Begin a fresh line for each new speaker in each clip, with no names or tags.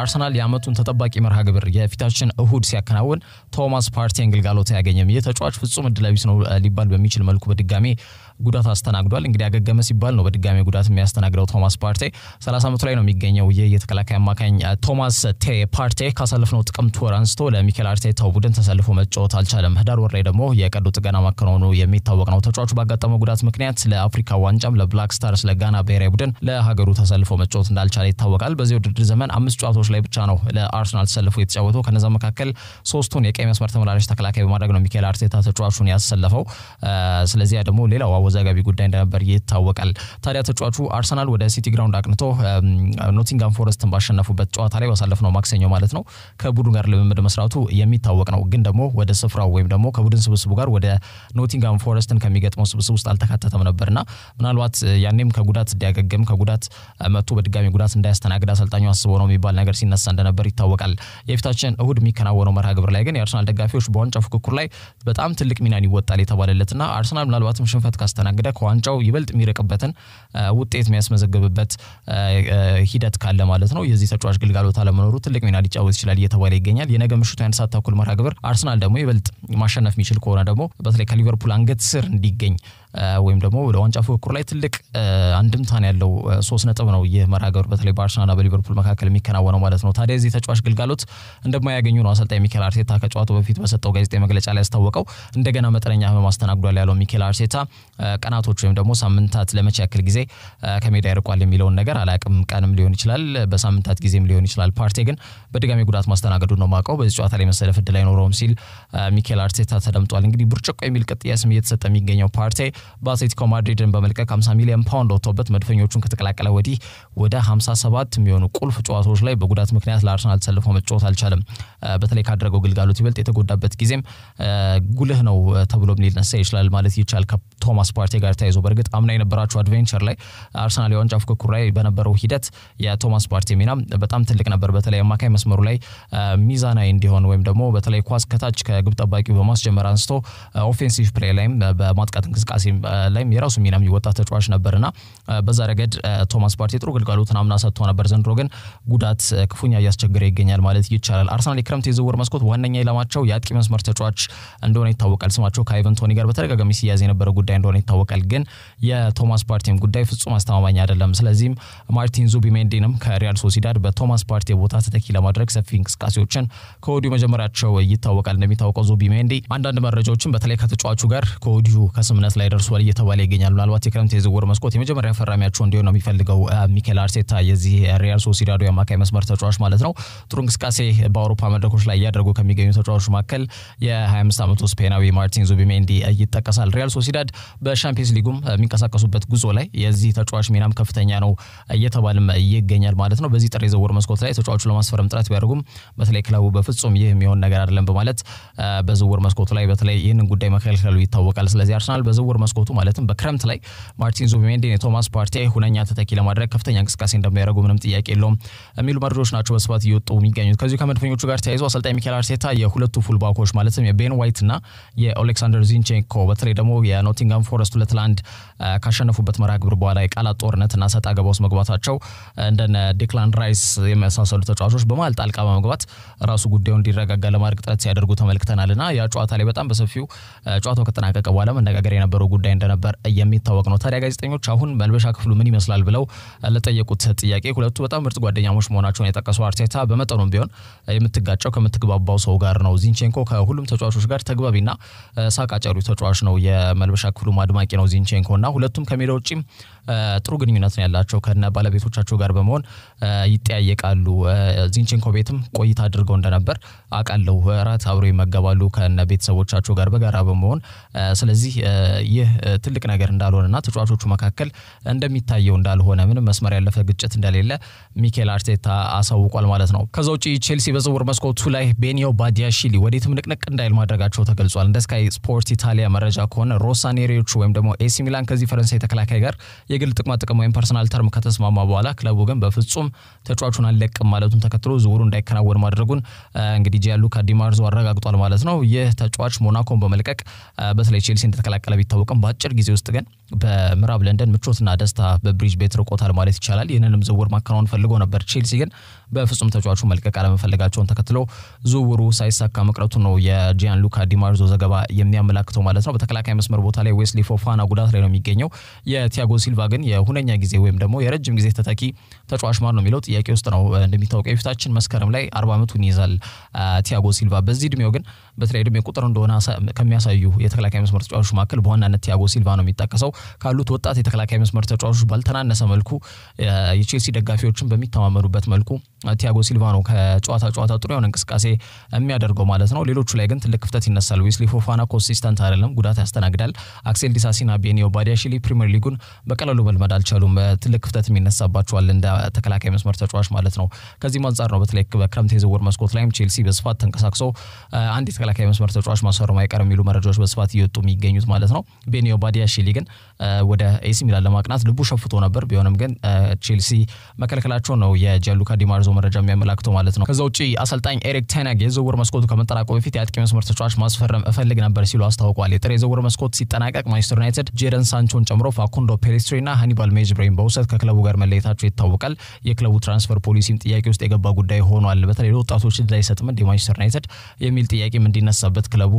አርሰናል የዓመቱን ተጠባቂ መርሃ ግብር የፊታችን እሁድ ሲያከናውን ቶማስ ፓርቴን ግልጋሎት አያገኘም። ይህ ተጫዋች ፍጹም እድለቢስ ነው ሊባል በሚችል መልኩ በድጋሜ ጉዳት አስተናግዷል። እንግዲህ ያገገመ ሲባል ነው በድጋሜ ጉዳት የሚያስተናግደው ቶማስ ፓርቴ 30 ዓመቱ ላይ ነው የሚገኘው። ይህ የተከላካይ አማካኝ ቶማስ ቴ ፓርቴ ካሳለፍነው ጥቅምት ወር አንስቶ ለሚኬል አርቴታው ቡድን ተሰልፎ መጫወት አልቻለም። ህዳር ወር ላይ ደግሞ የቀዶ ጥገና ማከናወኑ የሚታወቅ ነው። ተጫዋቹ ባጋጠመው ጉዳት ምክንያት ለአፍሪካ ዋንጫም ለብላክ ስታርስ ለጋና ብሔራዊ ቡድን ለሀገሩ ተሰልፎ መጫወት እንዳልቻለ ይታወቃል። በዚህ ውድድር ዘመን አምስት ጨዋታዎች ጨዋታዎች ላይ ብቻ ነው ለአርሰናል ተሰልፎ የተጫወተው። ከነዛ መካከል ሶስቱን የቀይ መስመር ተመላላሽ ተከላካይ በማድረግ ነው ሚካኤል አርቴታ ተጫዋቹን ያሰለፈው። ስለዚያ ደግሞ ሌላው አወዛጋቢ ጉዳይ እንደነበር ይታወቃል። ታዲያ ተጫዋቹ አርሰናል ወደ ሲቲ ግራውንድ አቅንቶ ኖቲንጋም ፎረስትን ባሸነፉበት ጨዋታ ላይ ነው ማክሰኞ ማለት ነው ከቡድን ጋር ልምምድ መስራቱ የሚታወቅ ነው። ግን ደግሞ ወደ ስፍራው ወይም ደግሞ ከቡድን ስብስቡ ጋር ወደ ኖቲንጋም ፎረስትን ከሚገጥመው ስብስብ ውስጥ አልተካተተም ነበርና ምናልባት ያኔም ከጉዳት እንዲያገግም ከጉዳት መጥቶ በድጋሚ ጉዳት እንዳያስተናግድ አሰልጣኙ አስቦ ነው የሚባል ነገር ነገር ሲነሳ እንደነበር ይታወቃል። የፊታችን እሁድ የሚከናወነው መርሃ ግብር ላይ ግን የአርሰናል ደጋፊዎች በዋንጫው ፉክክር ላይ በጣም ትልቅ ሚናን ይወጣል የተባለለትና አርሰናል ምናልባትም ሽንፈት ካስተናገደ ከዋንጫው ይበልጥ የሚርቅበትን ውጤት የሚያስመዘግብበት ሂደት ካለ ማለት ነው። የዚህ ተጫዋች ግልጋሎት አለመኖሩ ትልቅ ሚና ሊጫወት ይችላል እየተባለ ይገኛል። የነገ ምሽቱ የአንድ ሰዓት ተኩል መርሃ ግብር አርሰናል ደግሞ ይበልጥ ማሸነፍ የሚችል ከሆነ ደግሞ በተለይ ከሊቨርፑል አንገት ስር እንዲገኝ ወይም ደግሞ ወደ ዋንጫ ፉክክሩ ላይ ትልቅ አንድምታን ያለው ሶስት ነጥብ ነው ይህ መርሃ በተለይ በአርሰናልና በሊቨርፑል መካከል የሚከናወነው ማለት ነው። ታዲያ እዚህ ተጫዋች ግልጋሎት እንደማያገኙ ነው አሰልጣኝ ሚኬል አርቴታ ከጨዋታው በፊት በሰጠው ጋዜጣ መግለጫ ላይ ያስታወቀው። እንደገና መጠነኛ ህመም አስተናግዷል ያለው ሚኬል አርቴታ ቀናቶች ወይም ደግሞ ሳምንታት ለመቼ ያክል ጊዜ ከሜዳ ይርቋል የሚለውን ነገር አላቅም። ቀንም ሊሆን ይችላል፣ በሳምንታት ጊዜም ሊሆን ይችላል። ፓርቴ ግን በድጋሚ ጉዳት ማስተናገዱ ነው ማውቀው። በዚህ ጨዋታ ላይ መሰለፍ እድል አይኖረውም ሲል ሚኬል አርቴታ ተደምጧል። እንግዲህ ብርጭቆ የሚል ቅጥያ ስም እየተሰጠ የሚገኘው ፓርቴ በአትሌቲኮ ማድሪድን በመልቀቅ 50 ሚሊዮን ፓውንድ ወጥቶበት መድፈኞቹን ከተቀላቀለ ወዲህ ወደ 57 የሚሆኑ ቁልፍ ጨዋታዎች ላይ በጉዳት ምክንያት ለአርሰናል ተሰልፎ መጫወት አልቻለም። በተለይ ካደረገው ግልጋሎት ይበልጥ የተጎዳበት ጊዜም ጉልህ ነው ተብሎም ሊነሳ ይችላል ማለት ይቻል ከቶማስ ፓርቴ ጋር ተያይዞ። በእርግጥ አምና የነበራቸው አድቬንቸር ላይ አርሰናል የዋንጫ ፉክክሩ ላይ በነበረው ሂደት የቶማስ ፓርቴ ሚና በጣም ትልቅ ነበር። በተለይ አማካይ መስመሩ ላይ ሚዛናዊ እንዲሆን ወይም ደግሞ በተለይ ኳስ ከታች ከግብ ጠባቂው በማስጀመር አንስቶ ኦፌንሲቭ ፕሌይ ላይም በማጥቃት እንቅስቃሴ ላይም የራሱ ሚና የሚወጣ ተጫዋች ነበርና በዛ ረገድ ቶማስ ፓርቲ ጥሩ ግልጋሎትን አምና ሰጥቶ ነበር። ዘንድሮ ግን ጉዳት ክፉኛ እያስቸገረ ይገኛል ማለት ይቻላል። አርሰናል የክረምት የዝውውር መስኮት ዋነኛ ኢላማቸው የአጥቂ መስመር ተጫዋች እንደሆነ ይታወቃል። ስማቸው ከአይቨን ቶኒ ጋር በተደጋጋሚ ሲያዝ የነበረ ጉዳይ እንደሆነ ይታወቃል። ግን የቶማስ ፓርቲም ጉዳይ ፍጹም አስተማማኝ አይደለም። ስለዚህም ማርቲን ዙቢሜንዲንም ከሪያል ሶሲዳድ በቶማስ ፓርቲ ቦታ ተተኪ ለማድረግ ሰፊ እንቅስቃሴዎችን ከወዲሁ መጀመሪያቸው ይታወቃል። እንደሚታወቀው ዙቢሜንዲ አንዳንድ መረጃዎችን በተለይ ከተጫዋቹ ጋር ከወዲሁ ከስምነት ላይ ደርሷል እየተባለ ይገኛል። ምናልባት የክረምት የዝውውር መስኮት የመጀመሪያ ፈራሚያቸው እንዲሆን ነው የሚፈልገው ሚኬል አርቴታ የዚህ ሪያል ሶሲዳዶ የአማካይ መስመር ተጫዋች ማለት ነው። ጥሩ እንቅስቃሴ በአውሮፓ መድረኮች ላይ እያደረጉ ከሚገኙ ተጫዋቾች መካከል የ25 ዓመቱ ስፔናዊ ማርቲን ዙቢሜንዲ ይጠቀሳል። ሪያል ሶሲዳድ በሻምፒየንስ ሊጉም የሚንቀሳቀሱበት ጉዞ ላይ የዚህ ተጫዋች ሚናም ከፍተኛ ነው እየተባለም ይገኛል ማለት ነው። በዚህ ጥር የዝውውር መስኮት ላይ ተጫዋቹ ለማስፈረም ጥረት ቢያደርጉም በተለይ ክለቡ በፍጹም ይህ የሚሆን ነገር አይደለም በማለት በዝውውር መስኮቱ ላይ በተለይ ይህንን ጉዳይ መከልከሉ ይታወቃል። ስለዚህ አርሰናል በዝውውር መስኮቱ ማለትም በክረምት ላይ ማርቲን ዙቢሜንዲን የቶማስ ፓርቲ ሁነኛ ተተኪ ለማድረግ ከፍተኛ እንቅስቃሴ እንደሚያደርጉ ምንም ጥያቄ የለውም የሚሉ መረጃዎች ናቸው በስፋት እየወጡ የሚገኙት። ከዚሁ ከመድፈኞቹ ጋር ተያይዞ አሰልጣኝ ሚካኤል አርቴታ የሁለቱ ፉልባኮች ማለትም የቤን ዋይት እና የኦሌክሳንደር ዚንቼንኮ በተለይ ደግሞ የኖቲንጋም ፎረስት ሁለት ለአንድ ካሸነፉበት መርሃ ግብር በኋላ የቃላት ጦርነት እና ሰጥ አገባ ውስጥ መግባታቸው እንደነ ዲክላን ራይስ የመሳሰሉ ተጫዋቾች በመሃል ጣልቃ በመግባት ራሱ ጉዳዩ እንዲረጋጋ ለማድረግ ጥረት ሲያደርጉ ተመልክተናል እና ያ ጨዋታ ላይ በጣም በሰፊው ጨዋታው ከተጠናቀቀ በኋላ መነጋገር የነበረው ጉዳይ እንደነበር የሚታወቅ ነው። ታዲያ ጋዜጠኞች አሁን መልበሻ ክፍሉ ምን ይመስላል ብለው ለጠየቁት ጥያቄ ሁለቱ በጣም ምርጥ ጓደኛሞች መሆናቸውን የጠቀሰው አርቴታ በመጠኑም ቢሆን የምትጋጨው ከምትግባባው ሰው ጋር ነው፣ ዚንቼንኮ ከሁሉም ተጫዋቾች ጋር ተግባቢና ሳቃጨሩ ተጫዋች ነው፣ የመልበሻ ክፍሉ አድማቂ ነው ዚንቼንኮ እና ሁለቱም ከሜዳ ውጪም ጥሩ ግንኙነት ነው ያላቸው ከነ ባለቤቶቻቸው ጋር በመሆን ይጠያየቃሉ። ዚንቼንኮ ቤትም ቆይታ አድርገው እንደነበር አውቃለሁ። እራት አብረው ይመገባሉ ከነ ቤተሰቦቻቸው ጋር በጋራ በመሆን ስለዚህ ይህ ትልቅ ነገር እንዳልሆነና ተጫዋቾቹ መካከል እንደሚታየው እንዳልሆነ ምንም መስመር ያለፈ ግጭት እንደሌለ ሚኬል አርቴታ አሳውቋል ማለት ነው። ከዛ ውጭ ቼልሲ በዝውውር መስኮቱ ላይ ቤኒዮ ባዲያሺሊ ወዴትም ንቅንቅ እንዳይል ማድረጋቸው ተገልጿል። እንደ ስካይ ስፖርት ኢታሊያ መረጃ ከሆነ ሮሳኔሪዎቹ ወይም ደግሞ ኤሲ ሚላን ከዚህ ፈረንሳይ ተከላካይ ጋር የግል ጥቅማ ጥቅም ወይም ፐርሰናል ተርም ከተስማማ በኋላ ክለቡ ግን በፍጹም ተጫዋቹን አለቅም ማለቱን ተከትሎ ዝውውሩ እንዳይከናወን ማድረጉን እንግዲህ ጃያሉ ካዲማርዞ አረጋግጧል ማለት ነው። ይህ ተጫዋች ሞናኮን በመልቀቅ በተለይ ቼልሲ እንደተቀላቀለ ቢታወቅም በአጭር ጊዜ ውስጥ ግን በምዕራብ ለንደን ምቾትና ደስታ በብሪጅ ቤት ርቆታል ማለት ይቻላል። ይህንንም ዝውውር ማከናወን ፈልጎ ነበር። ቼልሲ ግን በፍጹም ተጫዋቹ መልቀቅ አለመፈለጋቸውን ተከትሎ ዝውውሩ ሳይሳካ መቅረቱ ነው የጂያን ሉካ ዲማርዞ ዘገባ የሚያመላክተው ማለት ነው። በተከላካይ መስመር ቦታ ላይ ዌስሊ ፎፋና ጉዳት ላይ ነው የሚገኘው። የቲያጎ ሲልቫ ግን የሁነኛ ጊዜ ወይም ደግሞ የረጅም ጊዜ ተተኪ ተጫዋች ማን ነው የሚለው ጥያቄ ውስጥ ነው። እንደሚታወቀው የፊታችን መስከረም ላይ አርባ ዓመቱን ይይዛል ቲያጎ ሲልቫ። በዚህ እድሜው ግን በተለይ ደግሞ ቁጥር እንደሆነ ከሚያሳዩ የተከላካይ መስመር ተጫዋቾች መካከል በዋናነት ቲያጎ ሲልቫ ነው የሚጠቀሰው። ካሉት ወጣት የተከላካይ መስመር ተጫዋቾች ባልተናነሰ መልኩ የቼልሲ ደጋፊዎችን በሚተማመኑበት መልኩ ቲያጎ ሲልቫ ነው ከጨዋታ ጨዋታ ጥሩ የሆነ እንቅስቃሴ የሚያደርገው ማለት ነው። ሌሎቹ ላይ ግን ትልቅ ክፍተት ይነሳል። ዊስሊ ፎፋና ኮንሲስተንት አይደለም፣ ጉዳት ያስተናግዳል። አክሴል ዲሳሲና ቤኒዮ ባዲያሺሊ ፕሪሚየር ሊጉን በቀላሉ መልመድ አልቻሉም። ትልቅ ክፍተት የሚነሳባቸዋል እንደ ተከላካይ መስመር ተጫዋች ማለት ነው። ከዚህም አንጻር ነው በተለይ በክረምት የዝውውር መስኮት ላይም ቼልሲ በስፋት ተንቀሳቅሶ አንድ የተከላካይ መስመር ተጫዋች ማሰሩ አይቀር የሚሉ መረጃዎች በስፋት እየወጡ የሚገኙት ማለት ነው። ቤኒዮ ባዲያሺሊ ግን ወደ ኤሲ ሚላን ለማቅናት ልቡ ሸፍቶ ነበር። ቢሆንም ግን ቼልሲ መከልከላቸው ነው የጃሉካ ዲማርዞ መረጃ የሚያመላክተው ማለት ነው። ከዛ ውጭ አሰልጣኝ ኤሪክ ቴናግ የዝውውር መስኮቱ ከመጠናቀቁ በፊት የአጥቂ መስመር ተጫዋች ማስፈረም እፈልግ ነበር ሲሉ አስታውቋል። የጥር የዝውውር መስኮት ሲጠናቀቅ ማንቸስተር ዩናይትድ ጄደን ሳንቾን ጨምሮ ፋኩንዶ ፔሌስትሪና ሃኒባል ሜጅብሬን በውሰት ከክለቡ ጋር መለየታቸው ይታወቃል። የክለቡ ትራንስፈር ፖሊሲም ጥያቄ ውስጥ የገባ ጉዳይ ሆኗል። በተለይ ለወጣቶች ዕድል አይሰጥም እንደ ማንቸስተር ዩናይትድ የሚል ጥያቄም እንዲነሳበት ክለቡ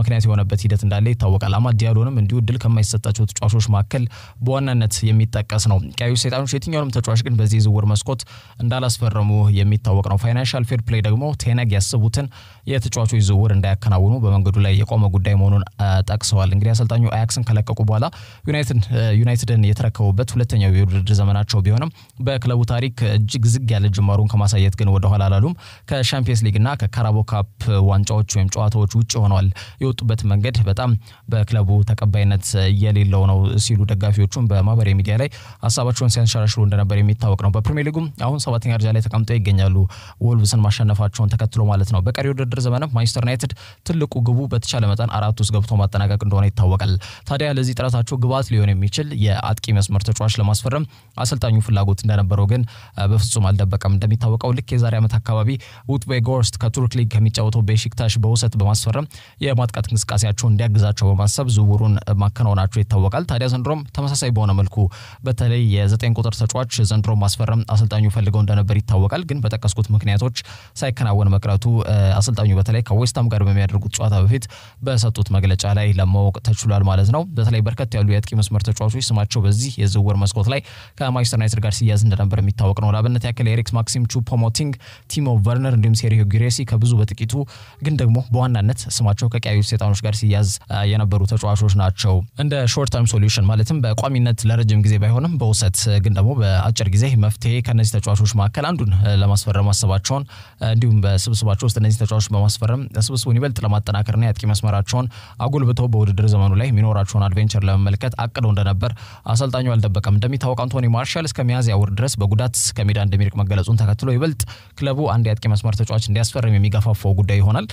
ምክንያት የሆነበት ሂደት እንዳለ ይታወቃል። አማድ ዲያሎንም እንዲሁ ድል ከማይሰጣቸው ተጫዋቾች መካከል በዋናነት የሚጠቀስ ነው። ቀዩ ሰይጣኖች የትኛውንም ተጫዋች ግን በዚህ ዝውውር መስኮት እንዳላስፈረሙ የሚታወቅ ነው። ፋይናንሻል ፌር ፕሌይ ደግሞ ቴነግ ያስቡትን የተጫዋቾች ዝውውር እንዳያከናውኑ በመንገዱ ላይ የቆመ ጉዳይ መሆኑን ጠቅሰዋል። እንግዲህ አሰልጣኙ አያክስን ከለቀቁ በኋላ ዩናይትድን የተረከቡበት ሁለተኛው የውድድር ዘመናቸው ቢሆንም በክለቡ ታሪክ እጅግ ዝግ ያለ ጅማሩን ከማሳየት ግን ወደኋላ አላሉም። ከሻምፒየንስ ሊግና ከካራቦ ካፕ ዋንጫዎች ወይም ጨዋታዎች ውጭ ሆነዋል። የወጡበት መንገድ በጣም በክለቡ ተቀባይነት የሌለው ነው ሲሉ ደጋፊዎቹም በማህበራዊ ሚዲያ ላይ ሀሳባቸውን ሲያንሸራሽሩ እንደነበር የሚታወቅ ነው። በፕሪሚየር ሊጉም አሁን ሰባተኛ ደረጃ ላይ ተቀምጠው ይገኛሉ ወልቭስን ማሸነፋቸውን ተከትሎ ማለት ነው። በቀሪ ውድድር ዘመንም ማንቸስተር ዩናይትድ ትልቁ ግቡ በተቻለ መጠን አራት ውስጥ ገብቶ ማጠናቀቅ እንደሆነ ይታወቃል። ታዲያ ለዚህ ጥረታቸው ግብዓት ሊሆን የሚችል የአጥቂ መስመር ተጫዋች ለማስፈረም አሰልጣኙ ፍላጎት እንደነበረው ግን በፍጹም አልደበቀም። እንደሚታወቀው ልክ የዛሬ ዓመት አካባቢ ኡትቬ ጎርስት ከቱርክ ሊግ ከሚጫወተው ቤሺክታሽ በውስ ውሰት በማስፈረም የማጥቃት እንቅስቃሴያቸው እንዲያግዛቸው በማሰብ ዝውውሩን ማከናወናቸው ይታወቃል። ታዲያ ዘንድሮም ተመሳሳይ በሆነ መልኩ በተለይ የዘጠኝ ቁጥር ተጫዋች ዘንድሮ ማስፈረም አሰልጣኙ ፈልገው እንደነበር ይታወቃል። ግን በጠቀስኩት ምክንያቶች ሳይከናወን መቅረቱ አሰልጣኙ በተለይ ከዌስታም ጋር በሚያደርጉት ጨዋታ በፊት በሰጡት መግለጫ ላይ ለማወቅ ተችሏል ማለት ነው። በተለይ በርከት ያሉ የአጥቂ መስመር ተጫዋቾች ስማቸው በዚህ የዝውውር መስኮት ላይ ከማንቸስተር ዩናይትድ ጋር ሲያዝ እንደነበር የሚታወቅ ነው። ለአብነት ያክል ኤሪክስ ማክሲም፣ ቹፖሞቲንግ፣ ቲሞ ቨርነር እንዲሁም ሴሪዮ ጊሬሲ ከብዙ በጥቂቱ ግን ደግሞ በዋናነት ስማቸው ከቀያዩ ሰይጣኖች ጋር ሲያዝ የነበሩ ተጫዋቾች ናቸው። እንደ ሾርት ታይም ሶሉሽን ማለትም በቋሚነት ለረጅም ጊዜ ባይሆንም በውሰት ግን ደግሞ በአጭር ጊዜ መፍትሄ ከነዚህ ተጫዋቾች መካከል አንዱን ለማስፈረም ማሰባቸውን እንዲሁም በስብስባቸው ውስጥ እነዚህ ተጫዋቾች በማስፈረም ስብስቡን ይበልጥ ለማጠናከርና የአጥቂ መስመራቸውን አጎልብተው በውድድር ዘመኑ ላይ የሚኖራቸውን አድቬንቸር ለመመልከት አቅደው እንደነበር አሰልጣኙ አልደበቀም። እንደሚታወቅ አንቶኒ ማርሻል እስከ ሚያዝያ ወር ድረስ በጉዳት ከሜዳ እንደሚርቅ መገለጹን ተከትሎ ይበልጥ ክለቡ አንድ የአጥቂ መስመር ተጫዋች እንዲያስፈርም የሚገፋፋው ጉዳይ ይሆናል።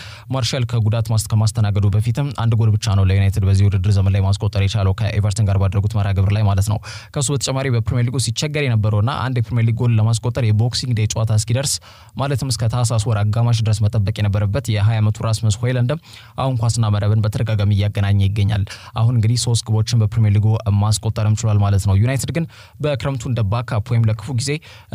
ማርሻል ከጉዳት ከማስተናገዱ በፊትም አንድ ጎል ብቻ ነው ለዩናይትድ በዚህ ውድድር ዘመን ላይ ማስቆጠር የቻለው ከኤቨርተን ጋር ባደረጉት መርሃ ግብር ላይ ማለት ነው። ከሱ በተጨማሪ በፕሪሚየር ሊጉ ሲቸገር የነበረውና አንድ የፕሪሚየር ሊግ ጎል ለማስቆጠር የቦክሲንግ ዴይ ጨዋታ እስኪደርስ ማለትም እስከ ታህሳስ ወር አጋማሽ ድረስ መጠበቅ የነበረበት የ20 ዓመቱ ራስመስ ሆይለንድም አሁን ኳስና መረብን በተደጋጋሚ እያገናኘ ይገኛል። አሁን እንግዲህ ሶስት ግቦችን በፕሪሚየር ሊጉ ማስቆጠርም ችሏል ማለት ነው። ዩናይትድ ግን በክረምቱ እንደ ባካፕ ወይም ለክፉ ጊዜ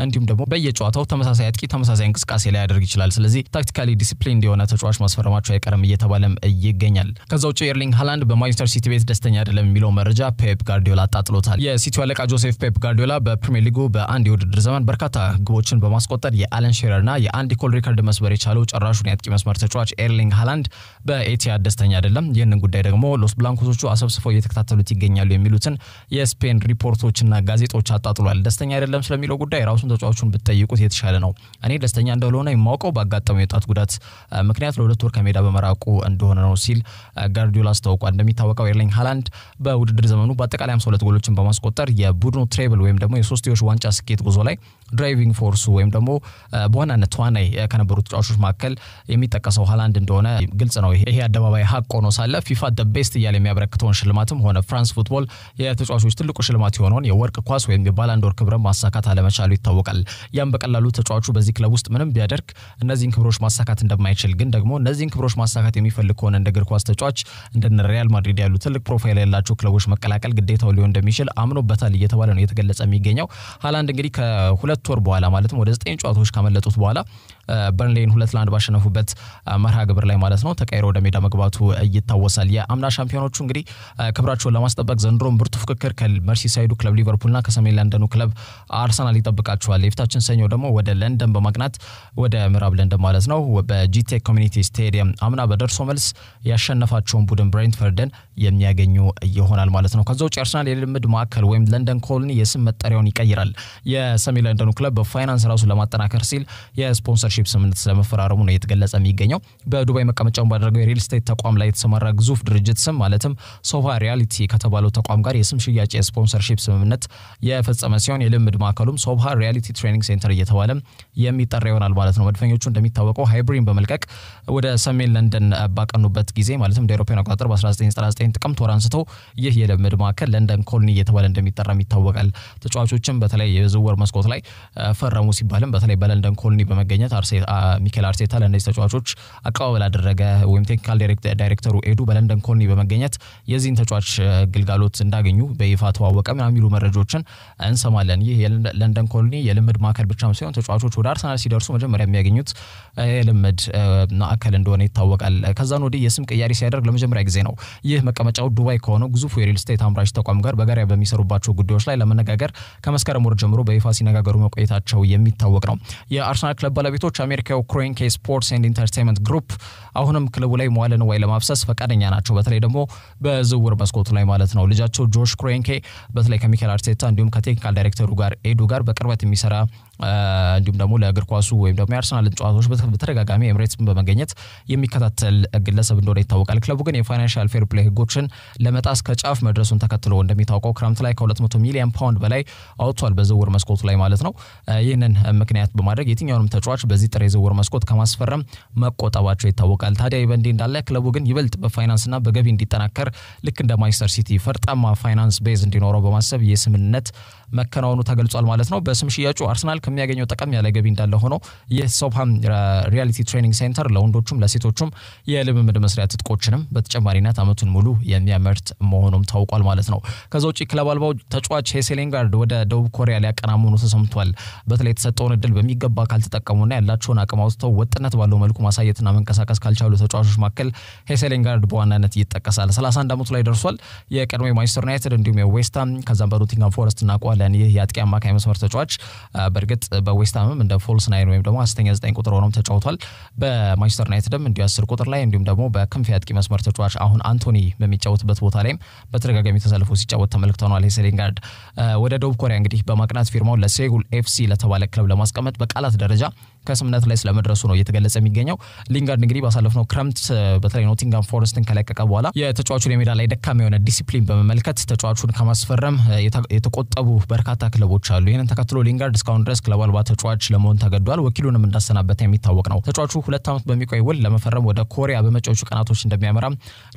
እንዲሁም ደግሞ በየጨዋታው ተመሳሳይ አጥቂ ተመሳሳይ እንቅስቃሴ ላይ ያደርግ ይችላል። ስለዚህ ታክቲካሊ ዲሲፕሊን እንዲሆነ ተጫዋች ማስፈረማ መሆናቸው አይቀርም እየተባለም ይገኛል። ከዛ ውጭ ኤርሊንግ ሃላንድ በማንቸስተር ሲቲ ቤት ደስተኛ አይደለም የሚለው መረጃ ፔፕ ጋርዲዮላ አጣጥሎታል። የሲቲው አለቃ ጆሴፍ ፔፕ ጋርዲዮላ በፕሪሚየር ሊጉ በአንድ የውድድር ዘመን በርካታ ግቦችን በማስቆጠር የአለን ሼረርና የአንድ ኮል ሪከርድ መስበር የቻለው ጭራሹን የአጥቂ መስመር ተጫዋች ኤርሊንግ ሃላንድ በኤቲያድ ደስተኛ አይደለም። ይህንን ጉዳይ ደግሞ ሎስ ብላንኮሶቹ አሰብስፈው እየተከታተሉት ይገኛሉ የሚሉትን የስፔን ሪፖርቶችና ጋዜጦች አጣጥሏል። ደስተኛ አይደለም ስለሚለው ጉዳይ ራሱን ተጫዋቹን ብትጠይቁት የተሻለ ነው። እኔ ደስተኛ እንደሆነ የማውቀው ባጋጠመው የጣት ጉዳት ምክንያት ለሁለት ወር ከሜዳ በመራቁ እንደሆነ ነው ሲል ጋርዲዮላ አስታውቋል። እንደሚታወቀው ኤርሊንግ ሃላንድ በውድድር ዘመኑ በአጠቃላይ 52 ጎሎችን በማስቆጠር የቡድኑ ትሬብል ወይም ደግሞ የሶስትዮሽ ዋንጫ ስኬት ጉዞ ላይ ድራይቪንግ ፎርሱ ወይም ደግሞ በዋናነት ተዋናይ ከነበሩ ተጫዋቾች መካከል የሚጠቀሰው ሃላንድ እንደሆነ ግልጽ ነው። ይሄ አደባባይ ሀቅ ሆኖ ሳለ ፊፋ ደ ቤስት እያለ የሚያበረክተውን ሽልማትም ሆነ ፍራንስ ፉትቦል የተጫዋቾች ትልቁ ሽልማት የሆነውን የወርቅ ኳስ ወይም የባላንዶር ክብረን ማሳካት አለመቻሉ ይታወቃል። ያም በቀላሉ ተጫዋቹ በዚህ ክለብ ውስጥ ምንም ቢያደርግ እነዚህን ክብሮች ማሳካት እንደማይችል ግን ደግሞ እነዚህን ዝውውሮች ማሳካት የሚፈልግ ከሆነ እንደ እግር ኳስ ተጫዋች እንደነ ሪያል ማድሪድ ያሉ ትልቅ ፕሮፋይል ያላቸው ክለቦች መቀላቀል ግዴታው ሊሆን እንደሚችል አምኖበታል እየተባለ ነው የተገለጸ የሚገኘው። ሀላንድ እንግዲህ ከሁለት ወር በኋላ ማለትም ወደ ዘጠኝ ጨዋታዎች ካመለጡት በኋላ በርንሌን ሁለት ለአንድ ባሸነፉበት መርሃ ግብር ላይ ማለት ነው ተቀይሮ ወደ ሜዳ መግባቱ ይታወሳል። የአምና ሻምፒዮኖቹ እንግዲህ ክብራቸውን ለማስጠበቅ ዘንድሮም ብርቱ ፍክክር ከመርሲሳይዱ ክለብ ሊቨርፑልና ከሰሜን ለንደኑ ክለብ አርሰናል ይጠብቃቸዋል። የፊታችን ሰኞ ደግሞ ወደ ለንደን በማቅናት ወደ ምዕራብ ለንደን ማለት ነው በጂቴ ኮሚኒቲ ስቴዲየም አምና በደርሶ መልስ ያሸነፋቸውን ቡድን ብሬንትፈርድን የሚያገኙ ይሆናል ማለት ነው። ከዛ ውጭ አርሰናል የልምድ ማዕከል ወይም ለንደን ኮሎኒ የስም መጠሪያውን ይቀይራል። የሰሜን ለንደኑ ክለብ በፋይናንስ ራሱን ለማጠናከር ሲል የስፖንሰር ፓርትነርሽፕ ስምምነት ስለመፈራረሙ ነው እየተገለጸ የሚገኘው። በዱባይ መቀመጫውን ባደረገው የሪል ስቴት ተቋም ላይ የተሰማራ ግዙፍ ድርጅት ስም ማለትም ሶፋ ሪያሊቲ ከተባለው ተቋም ጋር የስም ሽያጭ የስፖንሰርሺፕ ስምምነት የፈጸመ ሲሆን የልምድ ማዕከሉም ሶፋ ሪያሊቲ ትሬኒንግ ሴንተር እየተባለ የሚጠራ ይሆናል ማለት ነው። መድፈኞቹ እንደሚታወቀው ሃይብሪን በመልቀቅ ወደ ሰሜን ለንደን ባቀኑበት ጊዜ ማለትም እንደ አውሮፓውያን አቆጣጠር በ1999 ጥቅምት ወር አንስቶ ይህ የልምምድ ማዕከል ለንደን ኮሎኒ እየተባለ እንደሚጠራም ይታወቃል። ተጫዋቾችም በተለይ የዝውውር መስኮት ላይ ፈረሙ ሲባልም በተለይ በለንደን ኮሎኒ በመገኘት ሚኬል አርቴታ ለእነዚህ ተጫዋቾች አቀባበል አደረገ። ወይም ቴክኒካል ዳይሬክተሩ ኤዱ በለንደን ኮሎኒ በመገኘት የዚህን ተጫዋች ግልጋሎት እንዳገኙ በይፋ ተዋወቀ ምናምን የሚሉ መረጃዎችን እንሰማለን። ይህ ለንደን ኮሎኒ የልምድ ማዕከል ብቻም ሳይሆን ተጫዋቾች ወደ አርሰናል ሲደርሱ መጀመሪያ የሚያገኙት የልምድ ማዕከል እንደሆነ ይታወቃል። ከዛን ወዲህ የስም ቅያሬ ሲያደርግ ለመጀመሪያ ጊዜ ነው። ይህ መቀመጫው ዱባይ ከሆነው ግዙፉ የሪል ስቴት አምራች ተቋም ጋር በጋራ በሚሰሩባቸው ጉዳዮች ላይ ለመነጋገር ከመስከረም ወር ጀምሮ በይፋ ሲነጋገሩ መቆየታቸው የሚታወቅ ነው። የአርሰናል ክለብ ባለቤቶች አሜሪካው ክሮንኬ ስፖርትስ ኤንድ ኢንተርቴንመንት ግሩፕ አሁንም ክለቡ ላይ መዋለ ንዋይ ለማፍሰስ ፈቃደኛ ናቸው። በተለይ ደግሞ በዝውውር መስኮቱ ላይ ማለት ነው። ልጃቸው ጆሽ ክሮንኬ በተለይ ከሚካኤል አርቴታ እንዲሁም ከቴክኒካል ዳይሬክተሩ ጋር ኤዱ ጋር በቅርበት የሚሰራ እንዲሁም ደግሞ ለእግር ኳሱ ወይም ደግሞ የአርሰናልን ጨዋታዎች በተደጋጋሚ ኤምሬትስን በመገኘት የሚከታተል ግለሰብ እንደሆነ ይታወቃል። ክለቡ ግን የፋይናንሻል ፌር ፕሌይ ህጎችን ለመጣስ ከጫፍ መድረሱን ተከትሎ እንደሚታወቀው ክረምት ላይ ከ200 ሚሊዮን ፓውንድ በላይ አውጥቷል በዝውውር መስኮቱ ላይ ማለት ነው። ይህንን ምክንያት በማድረግ የትኛውንም ተጫዋች በዚህ ጥር የዝውውር መስኮት ከማስፈረም መቆጠባቸው ይታወቃል። ታዲያ በእንዲህ እንዳለ ክለቡ ግን ይበልጥ በፋይናንስና በገቢ እንዲጠናከር ልክ እንደ ማንቸስተር ሲቲ ፈርጣማ ፋይናንስ ቤዝ እንዲኖረው በማሰብ የስምነት መከናወኑ ተገልጿል ማለት ነው። በስም ሽያጩ አርሰናል ከሚያገኘው ጥቅም ያለ ገቢ እንዳለ ሆኖ የሶብሃም ሪያሊቲ ትሬኒንግ ሴንተር ለወንዶቹም ለሴቶቹም የልምምድ መስሪያ ትጥቆችንም በተጨማሪነት አመቱን ሙሉ የሚያመርት መሆኑም ታውቋል ማለት ነው። ከዛ ውጭ ክለብ አልባው ተጫዋች ሄሴ ሌንጋርድ ወደ ደቡብ ኮሪያ ሊያቀና መሆኑ ተሰምቷል። በተለይ የተሰጠውን እድል በሚገባ ካልተጠቀሙና ያላቸውን አቅም አውጥተው ወጥነት ባለው መልኩ ማሳየትና መንቀሳቀስ ካልቻሉ ተጫዋቾች መካከል ሄሴ በዋናነት ይጠቀሳል። 31 አመቱ ላይ ደርሷል። የቀድሞ ማስተር ዩናይትድ እንዲሁም የዌስትሃም ከዛም በኖቲንግሃም ፎረስት እናውቀዋለን። ይህ የአጥቂ አማካይ መስመር ተጫዋች በእርግ በእርግጥ በዌስትሃምም እንደ ፎልስ ናይን ወይም ደግሞ አስተኛ ዘጠኝ ቁጥር ሆኖም ተጫውቷል። በማንቸስተር ዩናይትድም እንዲሁ አስር ቁጥር ላይ እንዲሁም ደግሞ በክንፍ የአጥቂ መስመር ተጫዋች አሁን አንቶኒ በሚጫወትበት ቦታ ላይም በተደጋጋሚ ተሰልፎ ሲጫወት ተመልክተነዋል። ሴሊንጋርድ ወደ ደቡብ ኮሪያ እንግዲህ በማቅናት ፊርማውን ለሴጉል ኤፍሲ ለተባለ ክለብ ለማስቀመጥ በቃላት ደረጃ ከስምነት ላይ ስለመድረሱ ነው እየተገለጸ የሚገኘው። ሊንጋርድ እንግዲህ ባሳለፍነው ክረምት በተለይ ኖቲንጋም ፎረስትን ከለቀቀ በኋላ የተጫዋቹን የሜዳ ላይ ደካማ የሆነ ዲሲፕሊን በመመልከት ተጫዋቹን ከማስፈረም የተቆጠቡ በርካታ ክለቦች አሉ። ይህንን ተከትሎ ሊንጋርድ እስካሁን ድረስ ክለብ አልባ ተጫዋች ለመሆን ተገዷል። ወኪሉንም እንዳሰናበተ የሚታወቅ ነው። ተጫዋቹ ሁለት ዓመት በሚቆይ ውል ለመፈረም ወደ ኮሪያ በመጪዎቹ ቀናቶች እንደሚያመራ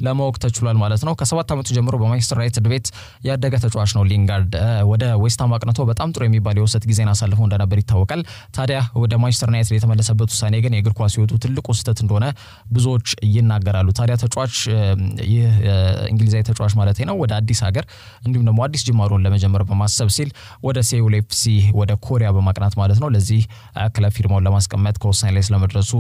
ለማወቅ ተችሏል ማለት ነው። ከሰባት ዓመቱ ጀምሮ በማንቸስተር ዩናይትድ ቤት ያደገ ተጫዋች ነው። ሊንጋርድ ወደ ዌስታም አቅንቶ በጣም ጥሩ የሚባል የውሰት ጊዜን አሳልፎ እንደነበር ይታወቃል። ታዲያ ወደ ማንቸስተር ዩናይትድ የተመለሰበት ውሳኔ ግን የእግር ኳስ ሕይወቱ ትልቁ ስህተት እንደሆነ ብዙዎች ይናገራሉ። ታዲያ ተጫዋች ይህ እንግሊዛዊ ተጫዋች ማለት ነው ወደ አዲስ ሀገር እንዲሁም ደግሞ አዲስ ጅማሮን ለመጀመር በማሰብ ሲል ወደ ሴውል ኤፍሲ ወደ ኮሪያ በማ ማቅናት ማለት ነው። ለዚህ ክለብ ፊርማውን ለማስቀመጥ ከውሳኔ ላይ ስለመድረሱ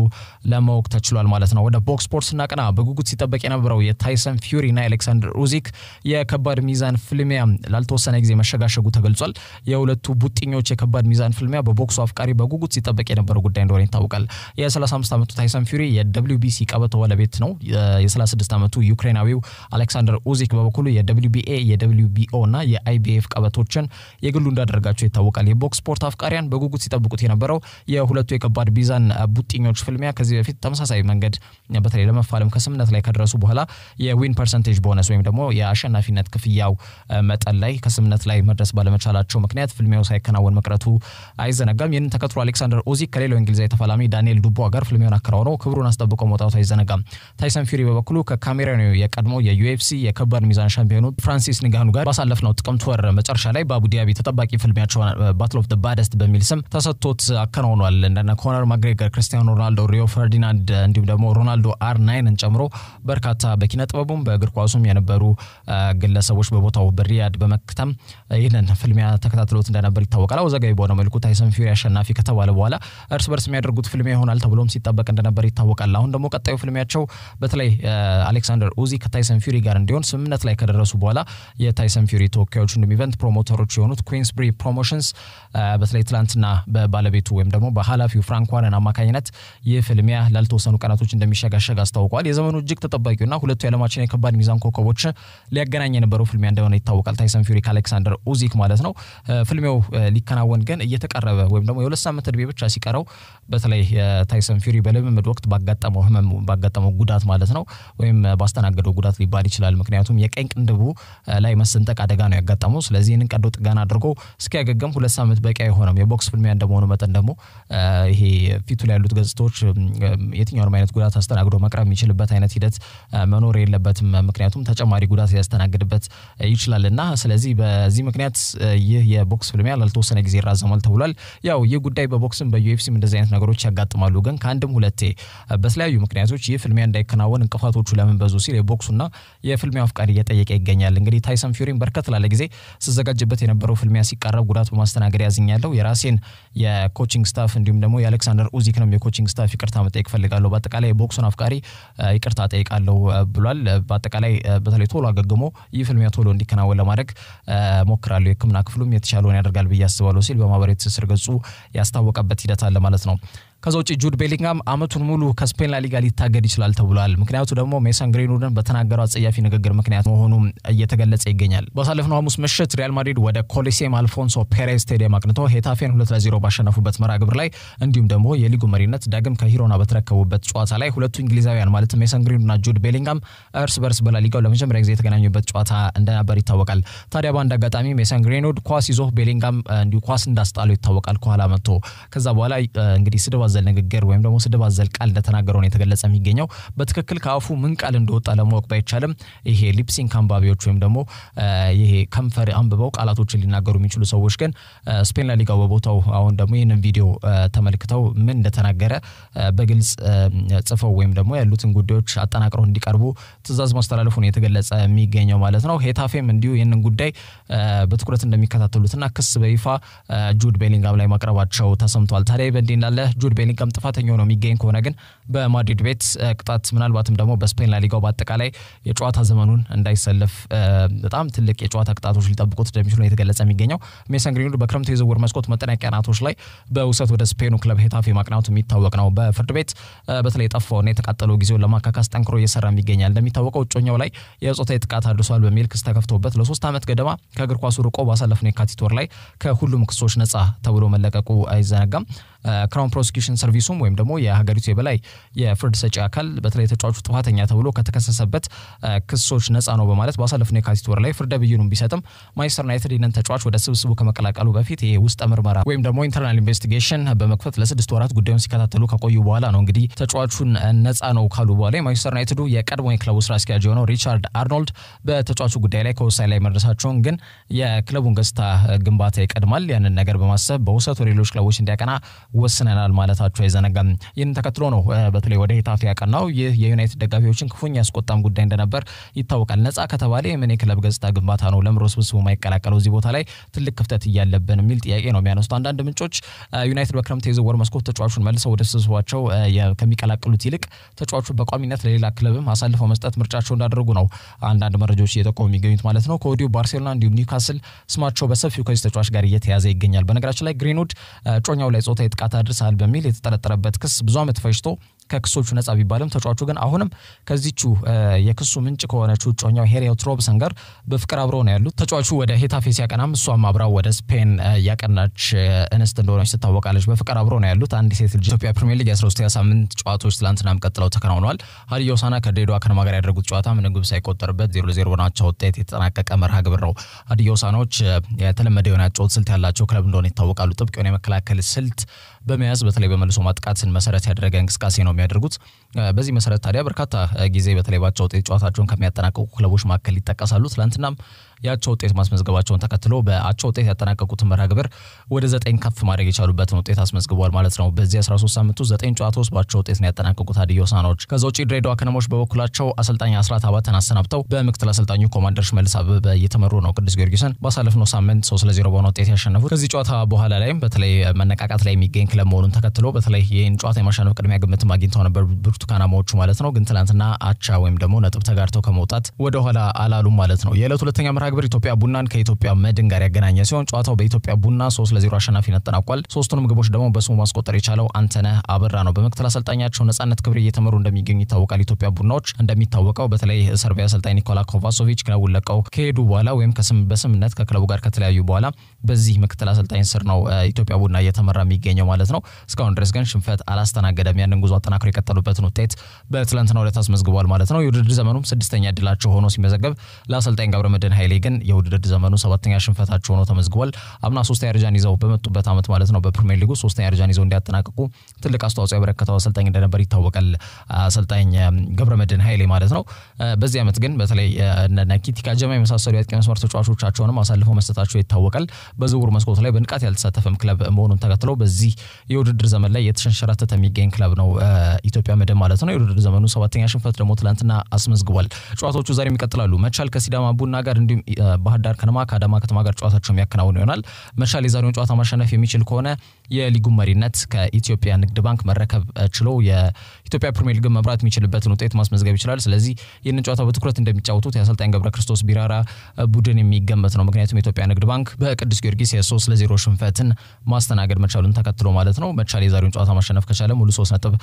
ለማወቅ ተችሏል ማለት ነው። ወደ ቦክስ ስፖርት ስናቀና በጉጉት ሲጠበቅ የነበረው የታይሰን ፊዩሪ እና የአሌክሳንደር ኡዚክ የከባድ ሚዛን ፍልሚያ ላልተወሰነ ጊዜ መሸጋሸጉ ተገልጿል። የሁለቱ ቡጥኞች የከባድ ሚዛን ፍልሚያ በቦክሱ አፍቃሪ በጉጉት ሲጠበቅ የነበረው ጉዳይ እንደሆነ ይታወቃል። የ35 ዓመቱ ታይሰን ፊዩሪ የደብሊውቢሲ ቀበቶ ባለቤት ነው። የ36 ዓመቱ ዩክሬናዊው አሌክሳንደር ኡዚክ በበኩሉ የደብሊውቢኤ የደብሊውቢኦ እና የአይቢኤፍ ቀበቶችን የግሉ እንዳደረጋቸው ይታወቃል። የቦክስ ስፖርት አፍቃሪያን ኢትዮጵያውያን በጉጉት ሲጠብቁት የነበረው የሁለቱ የከባድ ሚዛን ቡጢኞች ፍልሚያ ከዚህ በፊት ተመሳሳይ መንገድ በተለይ ለመፋለም ከስምነት ላይ ከደረሱ በኋላ የዊን ፐርሰንቴጅ ቦነስ ወይም ደግሞ የአሸናፊነት ክፍያው መጠን ላይ ከስምነት ላይ መድረስ ባለመቻላቸው ምክንያት ፍልሚያው ሳይከናወን መቅረቱ አይዘነጋም። ይህንን ተከትሎ አሌክሳንደር ኦዚ ከሌላው እንግሊዛዊ ተፋላሚ ዳንኤል ዱቦ ጋር ፍልሚያውን አከናውኖ ክብሩን አስጠብቆ መውጣቱ አይዘነጋም። ታይሰን ፊሪ በበኩሉ ከካሜሮኑ የቀድሞ የዩኤፍሲ የከባድ ሚዛን ሻምፒዮኑ ፍራንሲስ ንጋኑ ጋር ባሳለፍነው ጥቅምት ወር መጨረሻ ላይ በአቡዲያቢ ተጠባቂ ፍልሚያቸው ባትል ኦፍ ባደስት በሚ የሚል ስም ተሰጥቶት አከናውኗል። እንደነ ኮነር ማግሬገር፣ ክርስቲያኖ ሮናልዶ፣ ሪዮ ፈርዲናንድ እንዲሁም ደግሞ ሮናልዶ አር ናይንን ጨምሮ በርካታ በኪነ ጥበቡም በእግር ኳሱም የነበሩ ግለሰቦች በቦታው በሪያድ በመክተም ይህንን ፍልሚያ ተከታትሎት እንደነበር ይታወቃል። አወዛጋቢ በሆነ መልኩ ታይሰን ፊሪ አሸናፊ ከተባለ በኋላ እርስ በርስ የሚያደርጉት ፍልሚያ ይሆናል ተብሎም ሲጠበቅ እንደነበር ይታወቃል። አሁን ደግሞ ቀጣዩ ፍልሚያቸው በተለይ አሌክሳንደር ኡዚ ከታይሰን ፊሪ ጋር እንዲሆን ስምምነት ላይ ከደረሱ በኋላ የታይሰን ፊሪ ተወካዮች እንዲሁም ኢቨንት ፕሮሞተሮች የሆኑት ኩዊንስብሪ ፕሮሞሽንስ በተለይ ትላንት ትናንትና በባለቤቱ ወይም ደግሞ በኃላፊው ፍራንክ ዋረን አማካኝነት ይህ ፍልሚያ ላልተወሰኑ ቀናቶች እንደሚሸጋሸግ አስታውቋል። የዘመኑ እጅግ ተጠባቂውና ሁለቱ የዓለማችን የከባድ ሚዛን ኮከቦች ሊያገናኝ የነበረው ፍልሚያ እንደሆነ ይታወቃል። ታይሰን ፊሪ ከአሌክሳንደር ኡዚክ ማለት ነው። ፍልሚያው ሊከናወን ግን እየተቀረበ ወይም ደግሞ የሁለት ሳምንት እድሜ ብቻ ሲቀረው በተለይ ታይሰን ፊሪ በልምምድ ወቅት ባጋጠመው ህመም ባጋጠመው ጉዳት ማለት ነው ወይም ባስተናገደው ጉዳት ሊባል ይችላል። ምክንያቱም የቀኝ ቅንድቡ ላይ መሰንጠቅ አደጋ ነው ያጋጠመው። ስለዚህ ይህንን ቀዶ ጥገና አድርጎ እስኪያገገም ሁለት ሳምንት በቂ አይሆንም። ቦክስ ፍልሚያ እንደመሆኑ መጠን ደግሞ ይሄ ፊቱ ላይ ያሉት ገጽታዎች የትኛውንም አይነት ጉዳት አስተናግዶ መቅረብ የሚችልበት አይነት ሂደት መኖር የለበትም። ምክንያቱም ተጨማሪ ጉዳት ሊያስተናግድበት ይችላል እና ስለዚህ በዚህ ምክንያት ይህ የቦክስ ፍልሚያ ላልተወሰነ ጊዜ ይራዘማል ተብሏል። ያው ይህ ጉዳይ በቦክስም በዩኤፍሲም እንደዚህ አይነት ነገሮች ያጋጥማሉ። ግን ከአንድም ሁለቴ በተለያዩ ምክንያቶች ይህ ፍልሚያ እንዳይከናወን እንቅፋቶቹ ለምን በዙ ሲል የቦክሱና የፍልሚያው አፍቃሪ እየጠየቀ ይገኛል። እንግዲህ ታይሰን ፊውሪን በርከት ላለ ጊዜ ስዘጋጅበት የነበረው ፍልሚያ ሲቃረብ ጉዳት በማስተናገድ ያዝኛለሁ የራሴ ሁሴን የኮቺንግ ስታፍ እንዲሁም ደግሞ የአሌክሳንደር ኡዚክ ነው የኮቺንግ ስታፍ ይቅርታ መጠየቅ ፈልጋለሁ፣ በአጠቃላይ የቦክሱን አፍቃሪ ይቅርታ ጠይቃለሁ ብሏል። በአጠቃላይ በተለይ ቶሎ አገግሞ ይህ ፍልሚያ ቶሎ እንዲከናወን ለማድረግ ሞክራለሁ፣ የሕክምና ክፍሉም የተሻለውን ያደርጋል ብዬ አስባለሁ ሲል በማህበራዊ ትስስር ገጹ ያስታወቀበት ሂደት አለ ማለት ነው። ከዛ ውጭ ጁድ ቤሊንግሃም አመቱን ሙሉ ከስፔን ላሊጋ ሊታገድ ይችላል ተብሏል። ምክንያቱ ደግሞ ሜሰን ግሪንውድን በተናገረው አጸያፊ ንግግር ምክንያት መሆኑ እየተገለጸ ይገኛል። ባሳለፍነው ሐሙስ ምሽት ሪያል ማድሪድ ወደ ኮሊሴም አልፎንሶ ፔሬዝ ስቴዲየም አቅንቶ ሄታፌን ሁለት ለዜሮ ባሸነፉበት መርሃ ግብር ላይ እንዲሁም ደግሞ የሊጉ መሪነት ዳግም ከሂሮና በተረከቡበት ጨዋታ ላይ ሁለቱ እንግሊዛውያን ማለትም ሜሰን ግሪንውድና ጁድ ቤሊንግሃም እርስ በርስ በላሊጋው ለመጀመሪያ ጊዜ የተገናኙበት ጨዋታ እንደነበር ይታወቃል። ታዲያ በአንድ አጋጣሚ ሜሰን ግሪንውድ ኳስ ይዞ ቤሊንግሃም እንዲሁ ኳስ እንዳስጣሉ ይታወቃል። ከኋላ መጥቶ ከዛ በኋላ እንግዲህ ስድብ አዘል ንግግር ወይም ደግሞ ስድብ አዘል ቃል እንደተናገረው ነው የተገለጸ የሚገኘው። በትክክል ከአፉ ምን ቃል እንደወጣ ለማወቅ ባይቻልም ይሄ ሊፕሲንክ አንባቢዎች ወይም ደግሞ ይሄ ከንፈር አንብበው ቃላቶችን ሊናገሩ የሚችሉ ሰዎች ግን ስፔን ላሊጋው በቦታው አሁን ደግሞ ይህንን ቪዲዮ ተመልክተው ምን እንደተናገረ በግልጽ ጽፈው ወይም ደግሞ ያሉትን ጉዳዮች አጠናቅረው እንዲቀርቡ ትዛዝ ማስተላለፉ ነው የተገለጸ የሚገኘው ማለት ነው። ሄታፌም እንዲሁ ይህንን ጉዳይ በትኩረት እንደሚከታተሉትና ክስ በይፋ ጁድ ቤሊንጋም ላይ ማቅረባቸው ተሰምቷል። ታዲያ በእንዲህ እንዳለ ጁድ ቤሊንግሃም ጥፋተኛ ሆኖ የሚገኝ ከሆነ ግን በማድሪድ ቤት ቅጣት ምናልባትም ደግሞ በስፔን ላሊጋው በአጠቃላይ የጨዋታ ዘመኑን እንዳይሰለፍ በጣም ትልቅ የጨዋታ ቅጣቶች ሊጠብቁት እንደሚችሉ የተገለጸ የሚገኘው ሜሰን ግሪንውድ በክረምቱ የዝውውር መስኮት መጠናቂያ ናቶች ላይ በውሰት ወደ ስፔኑ ክለብ ሄታፌ ማቅናቱ የሚታወቅ ነው። በፍርድ ቤት በተለይ የጠፋውና የተቃጠለው ጊዜውን ለማካካስ ጠንክሮ እየሰራ የሚገኛል። እንደሚታወቀው እጮኛው ላይ የጾታዊ ጥቃት አድርሷል በሚል ክስ ተከፍቶበት ለሶስት ዓመት ገደማ ከእግር ኳሱ ርቆ ባሳለፍነው የካቲት ወር ላይ ከሁሉም ክሶች ነጻ ተብሎ መለቀቁ አይዘነጋም። ክራውን ፕሮሲኪሽን ሰርቪሱም ወይም ደግሞ የሀገሪቱ የበላይ የፍርድ ሰጪ አካል በተለይ ተጫዋቹ ጥፋተኛ ተብሎ ከተከሰሰበት ክሶች ነፃ ነው በማለት ባሳለፍነው የካቲት ወር ላይ ፍርደ ብይኑን ቢሰጥም ማንቸስተር ዩናይትድ ይህንን ተጫዋች ወደ ስብስቡ ከመቀላቀሉ በፊት ይሄ ውስጠ ምርመራ ወይም ደግሞ ኢንተርናል ኢንቨስቲጌሽን በመክፈት ለስድስት ወራት ጉዳዩን ሲከታተሉ ከቆዩ በኋላ ነው እንግዲህ ተጫዋቹን ነፃ ነው ካሉ በኋላ ማንቸስተር ዩናይትዱ የቀድሞ የክለቡ ስራ አስኪያጅ የሆነው ሪቻርድ አርኖልድ በተጫዋቹ ጉዳይ ላይ ከውሳኔ ላይ መድረሳቸውን ግን የክለቡን ገጽታ ግንባታ ይቀድማል ያንን ነገር በማሰብ በውሰቱ ሌሎች ክለቦች እንዲያቀና ወስነናል ማለታቸው አይዘነጋም። ይህንን ተከትሎ ነው በተለይ ወደ ሂታፌ ያቀናው ይህ የዩናይትድ ደጋፊዎችን ክፉኛ ያስቆጣም ጉዳይ እንደነበር ይታወቃል። ነፃ ከተባለ የምን የክለብ ገጽታ ግንባታ ነው ለምሮ ስብስቡ የማይቀላቀለው እዚህ ቦታ ላይ ትልቅ ክፍተት እያለብን የሚል ጥያቄ ነው የሚያነሱት አንዳንድ ምንጮች። ዩናይትድ በክረምት የዝውውር መስኮት ተጫዋቹን መልሰው ወደ ስብስባቸው ከሚቀላቀሉት ይልቅ ተጫዋቹ በቋሚነት ለሌላ ክለብም አሳልፈው መስጠት ምርጫቸው እንዳደረጉ ነው አንዳንድ መረጃዎች እየጠቆሙ የሚገኙት ማለት ነው። ከወዲሁ ባርሴሎና እንዲሁም ኒውካስል ስማቸው በሰፊው ከዚህ ተጫዋች ጋር እየተያዘ ይገኛል። በነገራችን ላይ ግሪንውድ ጮኛው ላይ ጾታዊ ጥቃት አድርሰሃል በሚል የተጠረጠረበት ክስ ብዙ ዓመት ፈጅቶ ከክሶቹ ነጻ ቢባልም ተጫዋቹ ግን አሁንም ከዚቹ የክሱ ምንጭ ከሆነችው እጮኛው ሄሪዮት ሮብሰን ጋር በፍቅር አብረው ነው ያሉት። ተጫዋቹ ወደ ሄታፌ ሲያቀናም እሷም አብራ ወደ ስፔን ያቀናች እንስት እንደሆነች ትታወቃለች። በፍቅር አብረው ነው ያሉት። አንድ ሴት ልጅ ኢትዮጵያ ፕሪሚየር ሊግ የ13 ሳምንት ጨዋታዎች ትላንትናም ቀጥለው ተከናውነዋል። ሀዲያ ሆሳዕና ከድሬዳዋ ከነማ ጋር ያደረጉት ጨዋታ ምንም ግብ ሳይቆጠርበት ዜሮ ለዜሮ በናቸው ውጤት የተጠናቀቀ መርሃ ግብር ነው። ሀዲያ ሆሳዕናዎች የተለመደ የሆነ ጨዋታ ስልት ያላቸው ክለብ እንደሆነ ይታወቃሉ። ጥብቅ የሆነ የመከላከል ስልት በመያዝ በተለይ በመልሶ ማጥቃትን መሰረት ያደረገ እንቅስቃሴ ነው የሚያደርጉት። በዚህ መሰረት ታዲያ በርካታ ጊዜ በተለይ ባቻ ውጤት ጨዋታቸውን ከሚያጠናቀቁ ክለቦች መካከል ይጠቀሳሉ። ትላንትናም የአቻ ውጤት ማስመዝገባቸውን ተከትሎ በአቻ ውጤት ያጠናቀቁትን መርሃ ግብር ወደ ዘጠኝ ከፍ ማድረግ የቻሉበትን ውጤት አስመዝግቧል ማለት ነው። በዚህ 13 ሳምንት ዘጠኝ ጨዋታ ውስጥ በአቻ ውጤት ነው ያጠናቀቁት ሀዲያ ሆሳዕናዎች። ከዛ ውጭ ድሬዳዋ ከነሞች በበኩላቸው አሰልጣኝ አስራት አባተን አሰናብተው በምክትል አሰልጣኙ ኮማንደር ሽመልስ አበበ እየተመሩ ነው። ቅዱስ ጊዮርጊስን ባሳለፍነው ሳምንት 3 ለ0 በሆነ ውጤት ያሸነፉት ከዚህ ጨዋታ በኋላ ላይም በተለይ መነቃቃት ላይ የሚገኝ ክለብ መሆኑን ተከትሎ በተለይ ይህን ጨዋታ የማሸነፍ ቅድሚያ ግምትም አግኝተው ነበር ብርቱካናማዎቹ ማለት ነው። ግን ትላንትና አቻ ወይም ደግሞ ነጥብ ተጋርተው ከመውጣት ወደኋላ አላሉም ማለት ነው። የዕለት ሁለተኛ መርሃ ግብር ኢትዮጵያ ቡናን ከኢትዮጵያ መድን ጋር ያገናኘ ሲሆን ጨዋታው በኢትዮጵያ ቡና ሶስት ለዜሮ አሸናፊነት ተጠናቋል። ሶስቱንም ግቦች ደግሞ በስሙ ማስቆጠር የቻለው አንተነህ አበራ ነው። በምክትል አሰልጣኛቸው ነጻነት ክብሬ እየተመሩ እንደሚገኙ ይታወቃል። ኢትዮጵያ ቡናዎች እንደሚታወቀው በተለይ ሰርቢያ አሰልጣኝ ኒኮላ ኮቫሶቪች ክለቡን ለቀው ከሄዱ በኋላ ወይም በስምምነት ከክለቡ ጋር ከተለያዩ በኋላ በዚህ ምክትል አሰልጣኝ ስር ነው ኢትዮጵያ ቡና እየተመራ የሚገኘው ማለት ማለት ነው። እስካሁን ድረስ ግን ሽንፈት አላስተናገደም። ያንን ጉዞ አጠናክሮ የቀጠሉበትን ውጤት በትላንትናው ዕለት አስመዝግቧል ማለት ነው። የውድድር ዘመኑም ስድስተኛ ድላቸው ሆኖ ሲመዘገብ ለአሰልጣኝ ገብረመድህን ኃይሌ ግን የውድድር ዘመኑ ሰባተኛ ሽንፈታቸው ሆኖ ተመዝግቧል። አምና ሶስተኛ ደረጃን ይዘው በመጡበት ዓመት ማለት ነው በፕሪሚየር ሊጉ ሶስተኛ ደረጃን ይዘው እንዲያጠናቅቁ ትልቅ አስተዋጽኦ ያበረከተው አሰልጣኝ እንደነበር ይታወቃል። አሰልጣኝ ገብረመድህን ኃይሌ ማለት ነው። በዚህ ዓመት ግን በተለይ ኪቲካ ጀማ የመሳሰሉ የአጥቂ መስመር ተጫዋቾቻቸውንም አሳልፈው መስጠታቸው ይታወቃል። በዝውውር መስኮት ላይ በንቃት ያልተሳተፈም ክለብ መሆኑን ተከትሎ በዚህ የውድድር ዘመን ላይ የተሸንሸራተተ የሚገኝ ክለብ ነው ኢትዮጵያ መድን ማለት ነው። የውድድር ዘመኑ ሰባተኛ ሽንፈት ደግሞ ትላንትና አስመዝግቧል። ጨዋታዎቹ ዛሬም ይቀጥላሉ። መቻል ከሲዳማ ቡና ጋር እንዲሁም ባህር ዳር ከነማ ከአዳማ ከተማ ጋር ጨዋታቸው የሚያከናውን ይሆናል። መቻል የዛሬውን ጨዋታ ማሸነፍ የሚችል ከሆነ የሊጉ መሪነት ከኢትዮጵያ ንግድ ባንክ መረከብ ችሎ የኢትዮጵያ ፕሪሚየር ሊግን መምራት የሚችልበትን ውጤት ማስመዝገብ ይችላል። ስለዚህ ይህንን ጨዋታ በትኩረት እንደሚጫወቱት የአሰልጣኝ ገብረ ክርስቶስ ቢራራ ቡድን የሚገመት ነው። ምክንያቱም የኢትዮጵያ ንግድ ባንክ በቅዱስ ጊዮርጊስ የሶስት ለዜሮ ሽንፈትን ማስተናገድ መቻሉን ተከትሎ ማለት ነው። መቻል የዛሬውን ጨዋታ ማሸነፍ ከቻለ ሙሉ ሶስት ነጥብ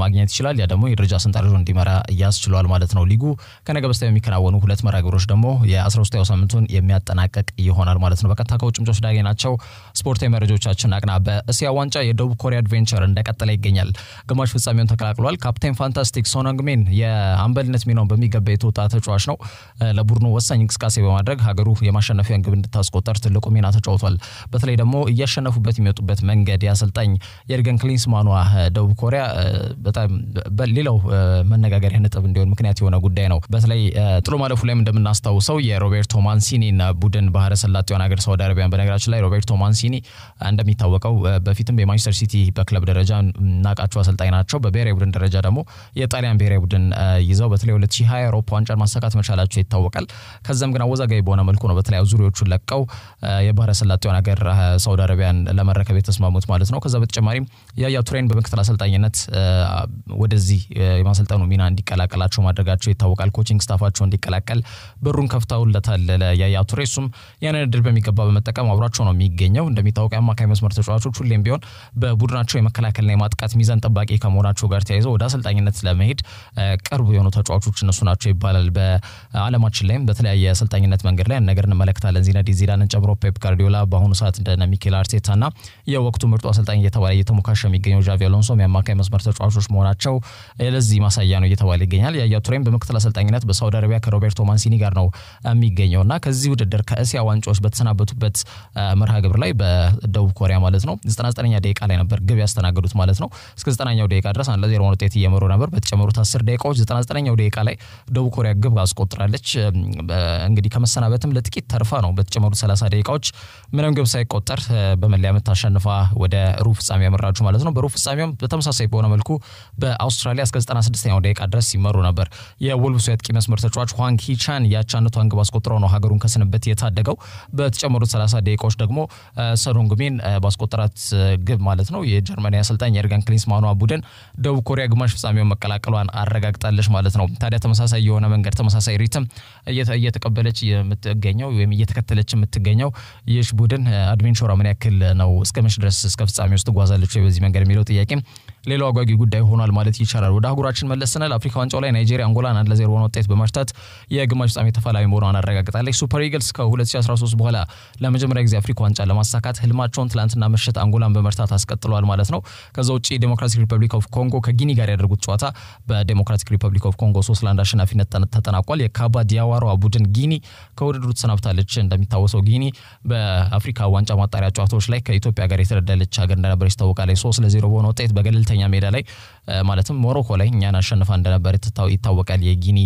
ማግኘት ይችላል። ያ ደግሞ የደረጃ ስንጠረዥ እንዲመራ እያስችሏል ማለት ነው። ሊጉ ከነገ በስቲያ የሚከናወኑ ሁለት መርሃ ግብሮች ደግሞ የ 13 ሳምንቱን የሚያጠናቀቅ ይሆናል ማለት ነው። በቀጥታ ከውጭ ምንጮች ዳጌ ናቸው ስፖርታዊ መረጃዎቻችን አቅና። በእስያ ዋንጫ የደቡብ ኮሪያ አድቬንቸር እንደቀጠለ ይገኛል። ግማሽ ፍጻሜውን ተቀላቅሏል። ካፕቴን ፋንታስቲክ ሶናንግሜን የአምበልነት ሚናውን በሚገባ የተወጣ ተጫዋች ነው። ለቡድኑ ወሳኝ እንቅስቃሴ በማድረግ ሀገሩ የማሸነፊያን ግብ እንድታስቆጠር ትልቁ ሚና ተጫውቷል። በተለይ ደግሞ እያሸነፉበት የሚወጡበት መንገድ አሰልጣኝ የርገን ክሊንስማኗ ደቡብ ኮሪያ በጣም ሌላው መነጋገሪያ ነጥብ እንዲሆን ምክንያት የሆነ ጉዳይ ነው። በተለይ ጥሎ ማለፉ ላይም እንደምናስታውሰው የሮቤርቶ ማንሲኒ እና ቡድን ባህረ ሰላጤውን ሀገር ሳውዲ አረቢያን በነገራችን ላይ ሮቤርቶ ማንሲኒ እንደሚታወቀው በፊትም የማንቸስተር ሲቲ በክለብ ደረጃ ናቃቸው አሰልጣኝ ናቸው። በብሔራዊ ቡድን ደረጃ ደግሞ የጣሊያን ብሔራዊ ቡድን ይዘው በተለይ 2020 የአውሮፓ ዋንጫን ማሳካት መቻላቸው ይታወቃል። ከዚም ግን አወዛጋቢ በሆነ መልኩ ነው በተለያዩ ዙሪዎቹን ለቀው የባህረ ሰላጤውን ሀገር ሳውዲ አረቢያን ለመረከብ የተስማሙት ማለት ማለት ነው። ከዛ በተጨማሪም ያያ ቱሬን በምክትል አሰልጣኝነት ወደዚህ የማሰልጠኑ ሚና እንዲቀላቀላቸው ማድረጋቸው ይታወቃል። ኮቺንግ ስታፋቸው እንዲቀላቀል በሩን ከፍተውለታል ለያያ ቱሬ። እሱም ያንን እድል በሚገባ በመጠቀም አብሯቸው ነው የሚገኘው። እንደሚታወቀው የአማካይ መስመር ተጫዋቾች ሁሌም ቢሆን በቡድናቸው የመከላከልና የማጥቃት ሚዛን ጠባቂ ከመሆናቸው ጋር ተያይዘው ወደ አሰልጣኝነት ለመሄድ ቅርብ የሆኑ ተጫዋቾች እነሱ ናቸው ይባላል። በዓለማችን ላይም በተለያየ አሰልጣኝነት መንገድ ላይ ነገር እንመለከታለን። ዚነዲን ዚዳንን ጨምሮ ፔፕ ጋርዲዮላ በአሁኑ ሰዓት እንደነ ሚኬል አርቴታና የወቅቱ ምርጡ አሰልጣኝ እየተባለ እየተሞካሸ የሚገኘው ጃቪ አሎንሶ የአማካይ መስመር ተጫዋቾች መሆናቸው ለዚህ ማሳያ ነው እየተባለ ይገኛል። ያያ ቱሬም በምክትል አሰልጣኝነት በሳውዲ አረቢያ ከሮቤርቶ ማንሲኒ ጋር ነው የሚገኘው እና ከዚህ ውድድር ከእስያ ዋንጫዎች በተሰናበቱበት መርሃ ግብር ላይ በደቡብ ኮሪያ ማለት ነው 99ኛ ደቂቃ ላይ ነበር ግብ ያስተናገዱት ማለት ነው። እስከ 90ኛው ደቂቃ ድረስ አንድ ለዜሮ ውጤት እየመሩ ነበር። በተጨመሩት 10 ደቂቃዎች 99ኛው ደቂቃ ላይ ደቡብ ኮሪያ ግብ አስቆጥራለች። እንግዲህ ከመሰናበትም ለጥቂት ተርፋ ነው በተጨመሩት 30 ደቂቃዎች ምንም ግብ ሳይቆጠር በመለያ ምት አሸንፋ ወደ ሩብ ፍጻሜ ያመራችሁ ማለት ነው። በሩብ ፍጻሜውም በተመሳሳይ በሆነ መልኩ በአውስትራሊያ እስከ 96ኛው ደቂቃ ድረስ ሲመሩ ነበር። የወልቭሱ የአጥቂ መስመር ተጫዋች ኳንግ ሂቻን ያቻነቷን ግብ አስቆጥሮ ነው ሀገሩን ከስንበት የታደገው። በተጨመሩት 30 ደቂቃዎች ደግሞ ሰዶንጉሜን ባስቆጠራት ግብ ማለት ነው የጀርመን አሰልጣኝ የኤርገን ክሊንስማኗ ቡድን ደቡብ ኮሪያ ግማሽ ፍጻሜውን መቀላቀሏን አረጋግጣለች ማለት ነው። ታዲያ ተመሳሳይ የሆነ መንገድ ተመሳሳይ ሪትም እየተቀበለች የምትገኘው ወይም እየተከተለች የምትገኘው ይህች ቡድን አድሚን ሾራ ምን ያክል ነው እስከ መች ድረስ እስከ ፍጻሜ ውስጥ ትጓዛለች በዚህ መንገድ የሚለው ጥያቄ ሌላው አጓጊ ጉዳይ ሆኗል ማለት ይቻላል። ወደ አህጉራችን መለስ ስንል አፍሪካ ዋንጫው ላይ ናይጄሪያ አንጎላን አንድ ለዜሮ ሆነ ውጤት በመርታት የግማሽ ፍጻሜ ተፋላሚ መሆኗን አረጋግጣለች። ሱፐር ኢግልስ ከ2013 በኋላ ለመጀመሪያ ጊዜ አፍሪካ ዋንጫ ለማሳካት ህልማቸውን ትላንትና ምሽት አንጎላን በመርታት አስቀጥለዋል ማለት ነው። ከዛ ውጭ ዴሞክራቲክ ሪፐብሊክ ኦፍ ኮንጎ ከጊኒ ጋር ያደርጉት ጨዋታ በዴሞክራቲክ ሪፐብሊክ ኦፍ ኮንጎ ሶስት ለአንድ አሸናፊነት ተጠናቋል። የካባ ዲያዋሯ ቡድን ጊኒ ከውድድሩ ተሰናብታለች። እንደሚታወሰው ጊኒ በአፍሪካ ዋንጫ ማጣሪያ ጨዋታዎች ላይ ከኢትዮጵያ ጋር የተረዳለች ሀገር እንደነበረች ይታወቃል። ሶስት ለዜሮ በሆነ ውጤት በገለልተ ሁለተኛ ሜዳ ላይ ማለትም ሞሮኮ ላይ እኛን አሸንፋ እንደነበር ይታወቃል። የጊኒ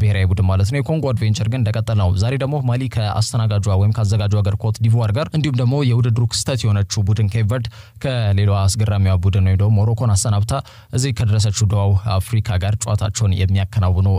ብሔራዊ ቡድን ማለት ነው። የኮንጎ አድቬንቸር ግን እንደቀጠል ነው። ዛሬ ደግሞ ማሊ ከአስተናጋጇ ወይም ከአዘጋጇ ሀገር ኮት ዲቮር ጋር እንዲሁም ደግሞ የውድድሩ ክስተት የሆነችው ቡድን ኬቨርድ ከሌላ አስገራሚዋ ቡድን ወይም ደግሞ ሞሮኮን አሰናብታ እዚህ ከደረሰችው ደቡብ አፍሪካ ጋር ጨዋታቸውን የሚያከናውኑ